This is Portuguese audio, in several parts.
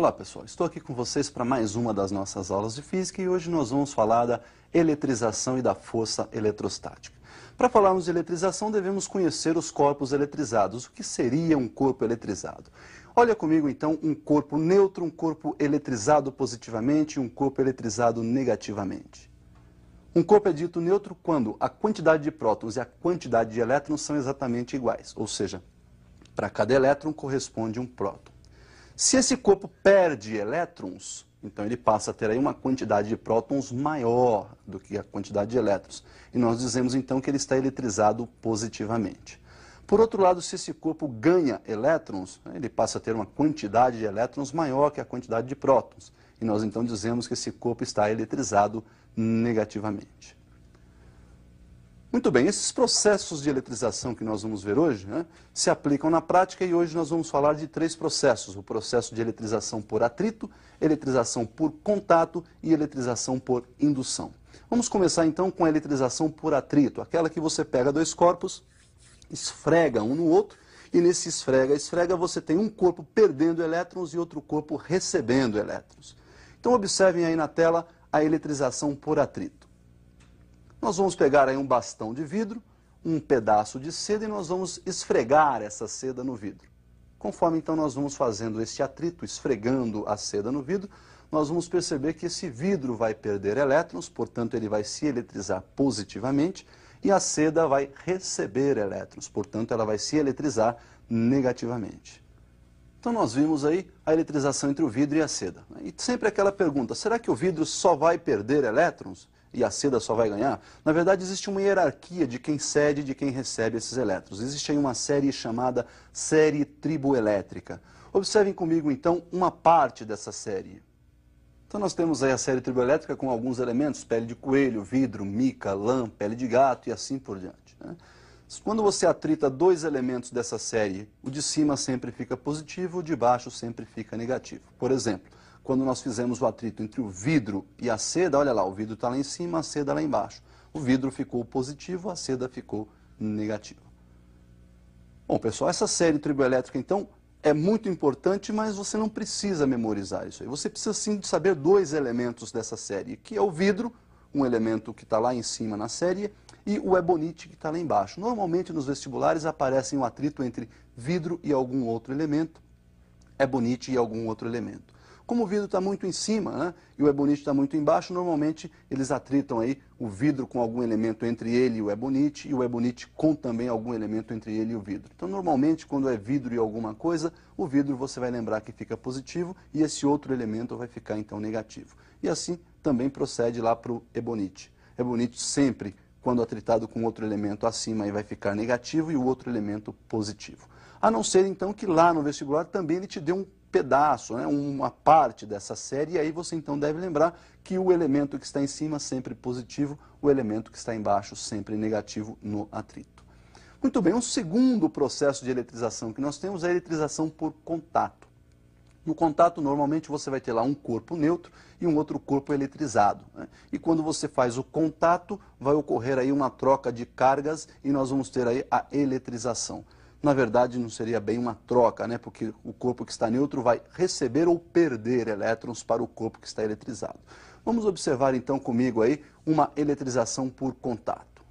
Olá pessoal, estou aqui com vocês para mais uma das nossas aulas de física e hoje nós vamos falar da eletrização e da força eletrostática. Para falarmos de eletrização, devemos conhecer os corpos eletrizados. O que seria um corpo eletrizado? Olha comigo então um corpo neutro, um corpo eletrizado positivamente e um corpo eletrizado negativamente. Um corpo é dito neutro quando a quantidade de prótons e a quantidade de elétrons são exatamente iguais, ou seja, para cada elétron corresponde um próton. Se esse corpo perde elétrons, então ele passa a ter aí uma quantidade de prótons maior do que a quantidade de elétrons. E nós dizemos então que ele está eletrizado positivamente. Por outro lado, se esse corpo ganha elétrons, né, ele passa a ter uma quantidade de elétrons maior que a quantidade de prótons. E nós então dizemos que esse corpo está eletrizado negativamente. Muito bem, esses processos de eletrização que nós vamos ver hoje né, se aplicam na prática e hoje nós vamos falar de três processos: o processo de eletrização por atrito, eletrização por contato e eletrização por indução. Vamos começar então com a eletrização por atrito, aquela que você pega dois corpos, esfrega um no outro e nesse esfrega, esfrega você tem um corpo perdendo elétrons e outro corpo recebendo elétrons. Então observem aí na tela a eletrização por atrito. Nós vamos pegar aí um bastão de vidro, um pedaço de seda e nós vamos esfregar essa seda no vidro. Conforme então nós vamos fazendo este atrito, esfregando a seda no vidro, nós vamos perceber que esse vidro vai perder elétrons, portanto ele vai se eletrizar positivamente, e a seda vai receber elétrons, portanto ela vai se eletrizar negativamente. Então nós vimos aí a eletrização entre o vidro e a seda. E sempre aquela pergunta, será que o vidro só vai perder elétrons? e a seda só vai ganhar, na verdade existe uma hierarquia de quem cede e de quem recebe esses elétrons. Existe aí uma série chamada série triboelétrica. Observem comigo então uma parte dessa série. Então nós temos aí a série triboelétrica com alguns elementos, pele de coelho, vidro, mica, lã, pele de gato e assim por diante. Né? Quando você atrita dois elementos dessa série, o de cima sempre fica positivo, o de baixo sempre fica negativo. Por exemplo, quando nós fizemos o atrito entre o vidro e a seda, olha lá, o vidro está lá em cima, a seda lá embaixo. O vidro ficou positivo, a seda ficou negativa. Bom, pessoal, essa série triboelétrica, então, é muito importante, mas você não precisa memorizar isso aí. Você precisa sim saber dois elementos dessa série, que é o vidro, um elemento que está lá em cima na série, e o ebonite que está lá embaixo. Normalmente nos vestibulares aparecem um atrito entre vidro e algum outro elemento, ebonite e algum outro elemento. Como o vidro está muito em cima né, e o ebonite está muito embaixo, normalmente eles atritam aí o vidro com algum elemento entre ele e o ebonite e o ebonite com também algum elemento entre ele e o vidro. Então, normalmente, quando é vidro e alguma coisa, o vidro você vai lembrar que fica positivo e esse outro elemento vai ficar, então, negativo. E assim também procede lá para o ebonite. Ebonite sempre, quando atritado com outro elemento acima, aí vai ficar negativo e o outro elemento positivo. A não ser, então, que lá no vestibular também ele te dê um pedaço, né, uma parte dessa série, e aí você então deve lembrar que o elemento que está em cima sempre positivo, o elemento que está embaixo sempre negativo no atrito. Muito bem, um segundo processo de eletrização que nós temos é a eletrização por contato. No contato, normalmente você vai ter lá um corpo neutro e um outro corpo eletrizado. Né? E quando você faz o contato, vai ocorrer aí uma troca de cargas e nós vamos ter aí a eletrização na verdade não seria bem uma troca, né? porque o corpo que está neutro vai receber ou perder elétrons para o corpo que está eletrizado. Vamos observar então comigo aí uma eletrização por contato.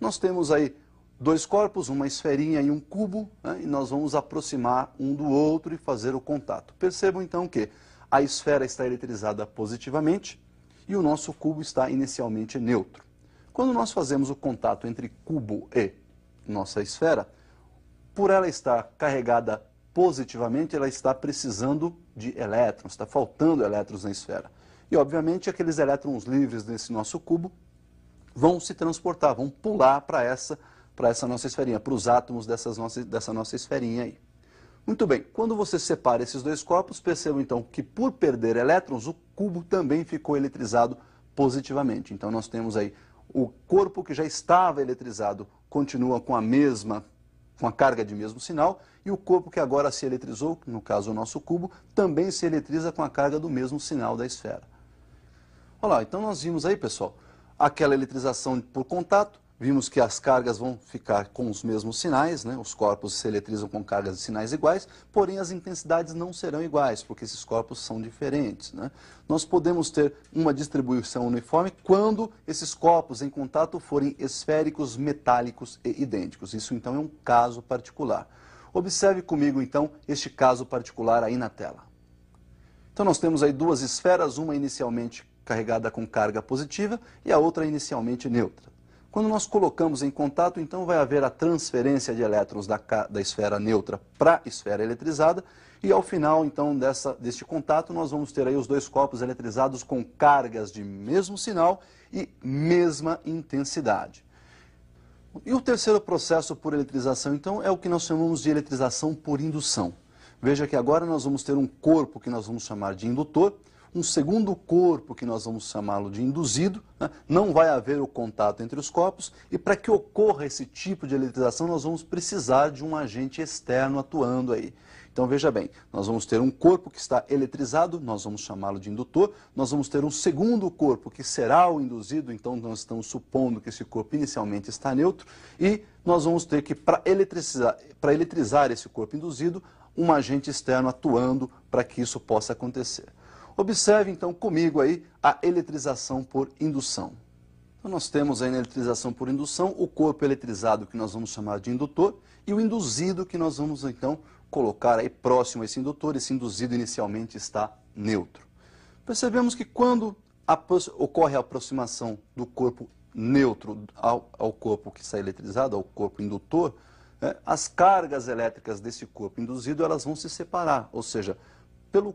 Nós temos aí dois corpos, uma esferinha e um cubo, né? e nós vamos aproximar um do outro e fazer o contato. Percebam então que a esfera está eletrizada positivamente e o nosso cubo está inicialmente neutro. Quando nós fazemos o contato entre cubo e nossa esfera, por ela estar carregada positivamente, ela está precisando de elétrons, está faltando elétrons na esfera. E, obviamente, aqueles elétrons livres nesse nosso cubo vão se transportar, vão pular para essa, essa nossa esferinha, para os átomos dessas nossas, dessa nossa esferinha aí. Muito bem, quando você separa esses dois corpos, perceba então que por perder elétrons, o cubo também ficou eletrizado positivamente. Então nós temos aí o corpo que já estava eletrizado continua com a mesma, com a carga de mesmo sinal, e o corpo que agora se eletrizou, no caso o nosso cubo, também se eletriza com a carga do mesmo sinal da esfera. Olha lá, então nós vimos aí, pessoal, aquela eletrização por contato, Vimos que as cargas vão ficar com os mesmos sinais, né? os corpos se eletrizam com cargas de sinais iguais, porém as intensidades não serão iguais, porque esses corpos são diferentes. Né? Nós podemos ter uma distribuição uniforme quando esses corpos em contato forem esféricos, metálicos e idênticos. Isso então é um caso particular. Observe comigo então este caso particular aí na tela. Então nós temos aí duas esferas, uma inicialmente carregada com carga positiva e a outra inicialmente neutra. Quando nós colocamos em contato, então vai haver a transferência de elétrons da, da esfera neutra para a esfera eletrizada, e ao final, então, dessa, deste contato, nós vamos ter aí os dois corpos eletrizados com cargas de mesmo sinal e mesma intensidade. E o terceiro processo por eletrização, então, é o que nós chamamos de eletrização por indução. Veja que agora nós vamos ter um corpo que nós vamos chamar de indutor, um segundo corpo, que nós vamos chamá-lo de induzido, né? não vai haver o contato entre os corpos, e para que ocorra esse tipo de eletrização, nós vamos precisar de um agente externo atuando aí. Então veja bem, nós vamos ter um corpo que está eletrizado, nós vamos chamá-lo de indutor, nós vamos ter um segundo corpo que será o induzido, então nós estamos supondo que esse corpo inicialmente está neutro, e nós vamos ter que, para eletrizar, eletrizar esse corpo induzido, um agente externo atuando para que isso possa acontecer. Observe então comigo aí a eletrização por indução. Então nós temos aí na eletrização por indução o corpo eletrizado que nós vamos chamar de indutor e o induzido que nós vamos então colocar aí próximo a esse indutor, esse induzido inicialmente está neutro. Percebemos que quando ocorre a aproximação do corpo neutro ao, ao corpo que está eletrizado, ao corpo indutor, né, as cargas elétricas desse corpo induzido elas vão se separar, ou seja, pelo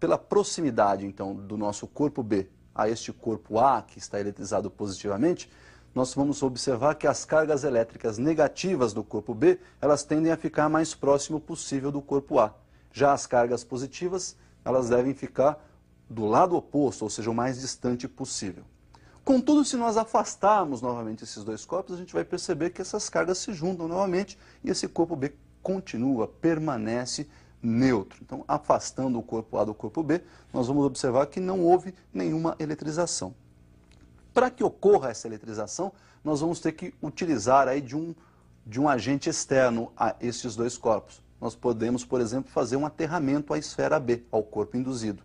pela proximidade, então, do nosso corpo B a este corpo A, que está eletrizado positivamente, nós vamos observar que as cargas elétricas negativas do corpo B, elas tendem a ficar mais próximo possível do corpo A. Já as cargas positivas, elas devem ficar do lado oposto, ou seja, o mais distante possível. Contudo, se nós afastarmos novamente esses dois corpos, a gente vai perceber que essas cargas se juntam novamente e esse corpo B continua, permanece neutro. Então, afastando o corpo A do corpo B, nós vamos observar que não houve nenhuma eletrização. Para que ocorra essa eletrização, nós vamos ter que utilizar aí de um, de um agente externo a estes dois corpos. Nós podemos, por exemplo, fazer um aterramento à esfera B, ao corpo induzido.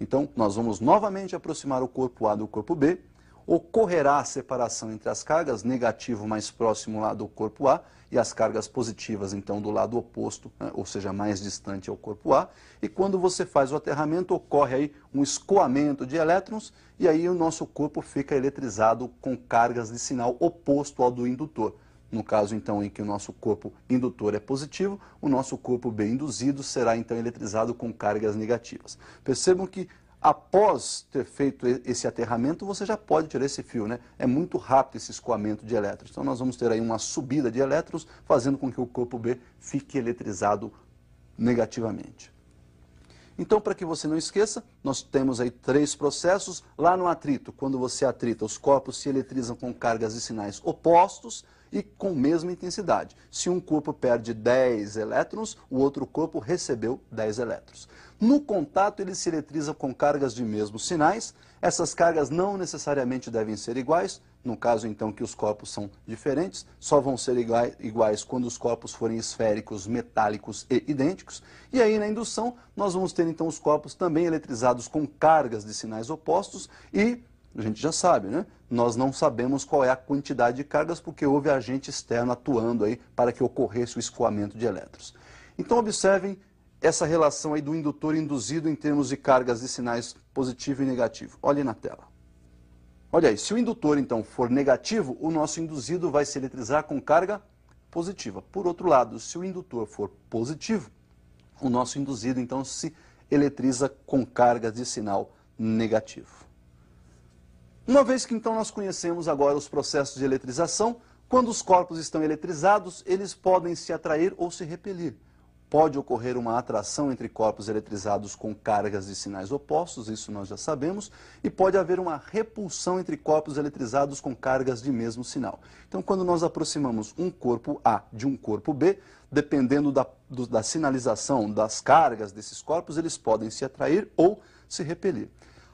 Então, nós vamos novamente aproximar o corpo A do corpo B, ocorrerá a separação entre as cargas, negativo mais próximo lá do corpo A, e as cargas positivas, então, do lado oposto, né, ou seja, mais distante ao corpo A. E quando você faz o aterramento, ocorre aí um escoamento de elétrons, e aí o nosso corpo fica eletrizado com cargas de sinal oposto ao do indutor. No caso, então, em que o nosso corpo indutor é positivo, o nosso corpo bem induzido será, então, eletrizado com cargas negativas. Percebam que após ter feito esse aterramento, você já pode tirar esse fio, né? É muito rápido esse escoamento de elétrons. Então nós vamos ter aí uma subida de elétrons, fazendo com que o corpo B fique eletrizado negativamente. Então, para que você não esqueça, nós temos aí três processos. Lá no atrito, quando você atrita, os corpos se eletrizam com cargas e sinais opostos e com mesma intensidade. Se um corpo perde 10 elétrons, o outro corpo recebeu 10 elétrons. No contato, ele se eletriza com cargas de mesmos sinais. Essas cargas não necessariamente devem ser iguais, no caso então que os corpos são diferentes, só vão ser iguais quando os corpos forem esféricos, metálicos e idênticos. E aí na indução nós vamos ter então os corpos também eletrizados com cargas de sinais opostos e a gente já sabe, né? Nós não sabemos qual é a quantidade de cargas porque houve agente externo atuando aí para que ocorresse o escoamento de elétrons. Então observem essa relação aí do indutor induzido em termos de cargas de sinais positivo e negativo. Olhem na tela. Olha aí, se o indutor então for negativo, o nosso induzido vai se eletrizar com carga positiva. Por outro lado, se o indutor for positivo, o nosso induzido então se eletriza com cargas de sinal negativo. Uma vez que então nós conhecemos agora os processos de eletrização, quando os corpos estão eletrizados, eles podem se atrair ou se repelir. Pode ocorrer uma atração entre corpos eletrizados com cargas de sinais opostos, isso nós já sabemos, e pode haver uma repulsão entre corpos eletrizados com cargas de mesmo sinal. Então, quando nós aproximamos um corpo A de um corpo B, dependendo da, do, da sinalização das cargas desses corpos, eles podem se atrair ou se repelir.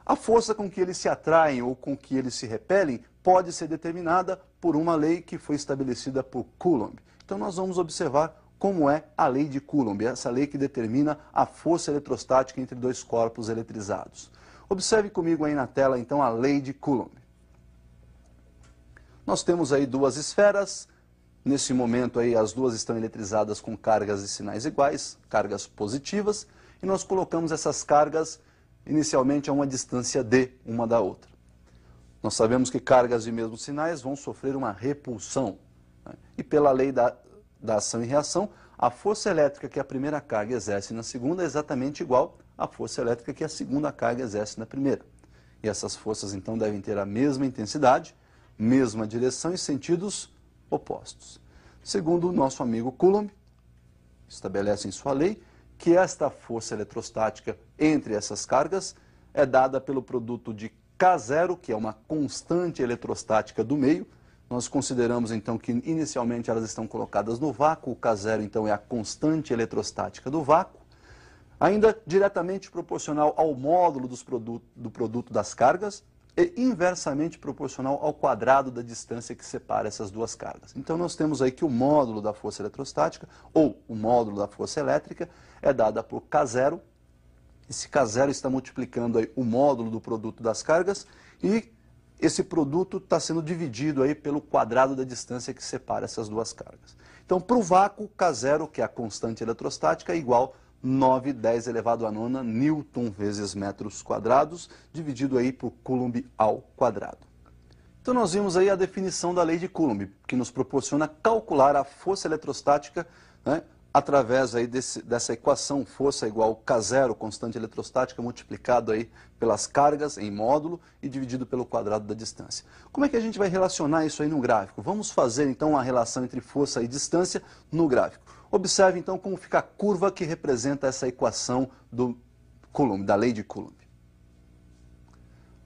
A força com que eles se atraem ou com que eles se repelem pode ser determinada por uma lei que foi estabelecida por Coulomb. Então nós vamos observar como é a lei de Coulomb, essa lei que determina a força eletrostática entre dois corpos eletrizados. Observe comigo aí na tela então a lei de Coulomb. Nós temos aí duas esferas, nesse momento aí as duas estão eletrizadas com cargas de sinais iguais, cargas positivas, e nós colocamos essas cargas inicialmente a uma distância d uma da outra. Nós sabemos que cargas de mesmos sinais vão sofrer uma repulsão. Né? E pela lei da, da ação e reação, a força elétrica que a primeira carga exerce na segunda é exatamente igual à força elétrica que a segunda carga exerce na primeira. E essas forças, então, devem ter a mesma intensidade, mesma direção e sentidos opostos. Segundo o nosso amigo Coulomb, estabelece em sua lei que esta força eletrostática entre essas cargas é dada pelo produto de K0, que é uma constante eletrostática do meio. Nós consideramos, então, que inicialmente elas estão colocadas no vácuo. O K0, então, é a constante eletrostática do vácuo. Ainda diretamente proporcional ao módulo produto, do produto das cargas, é inversamente proporcional ao quadrado da distância que separa essas duas cargas. Então nós temos aí que o módulo da força eletrostática, ou o módulo da força elétrica, é dada por K0. Esse K0 está multiplicando aí o módulo do produto das cargas e esse produto está sendo dividido aí pelo quadrado da distância que separa essas duas cargas. Então, para o vácuo, K0, que é a constante eletrostática, é igual a 9, 10 elevado a nona newton vezes metros quadrados, dividido aí por Coulomb ao quadrado. Então nós vimos aí a definição da lei de Coulomb, que nos proporciona calcular a força eletrostática né, através aí desse, dessa equação força igual K0, constante eletrostática, multiplicado aí pelas cargas em módulo e dividido pelo quadrado da distância. Como é que a gente vai relacionar isso aí no gráfico? Vamos fazer então a relação entre força e distância no gráfico. Observe então como fica a curva que representa essa equação do Coulomb, da lei de Coulomb.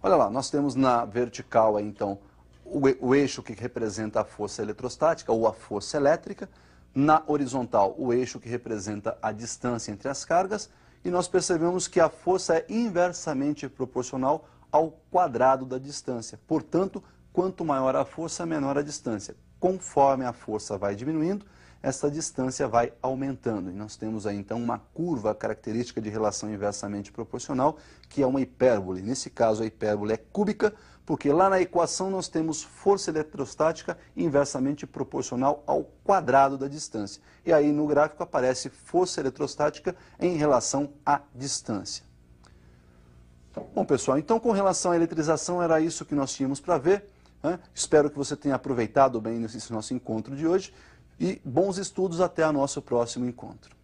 Olha lá, nós temos na vertical aí, então o, o eixo que representa a força eletrostática ou a força elétrica, na horizontal, o eixo que representa a distância entre as cargas, e nós percebemos que a força é inversamente proporcional ao quadrado da distância. Portanto, quanto maior a força, menor a distância. Conforme a força vai diminuindo, essa distância vai aumentando. E nós temos aí então uma curva característica de relação inversamente proporcional, que é uma hipérbole. Nesse caso, a hipérbole é cúbica, porque lá na equação nós temos força eletrostática inversamente proporcional ao quadrado da distância. E aí no gráfico aparece força eletrostática em relação à distância. Bom, pessoal, então com relação à eletrização era isso que nós tínhamos para ver. Né? Espero que você tenha aproveitado bem esse nosso encontro de hoje e bons estudos até o nosso próximo encontro.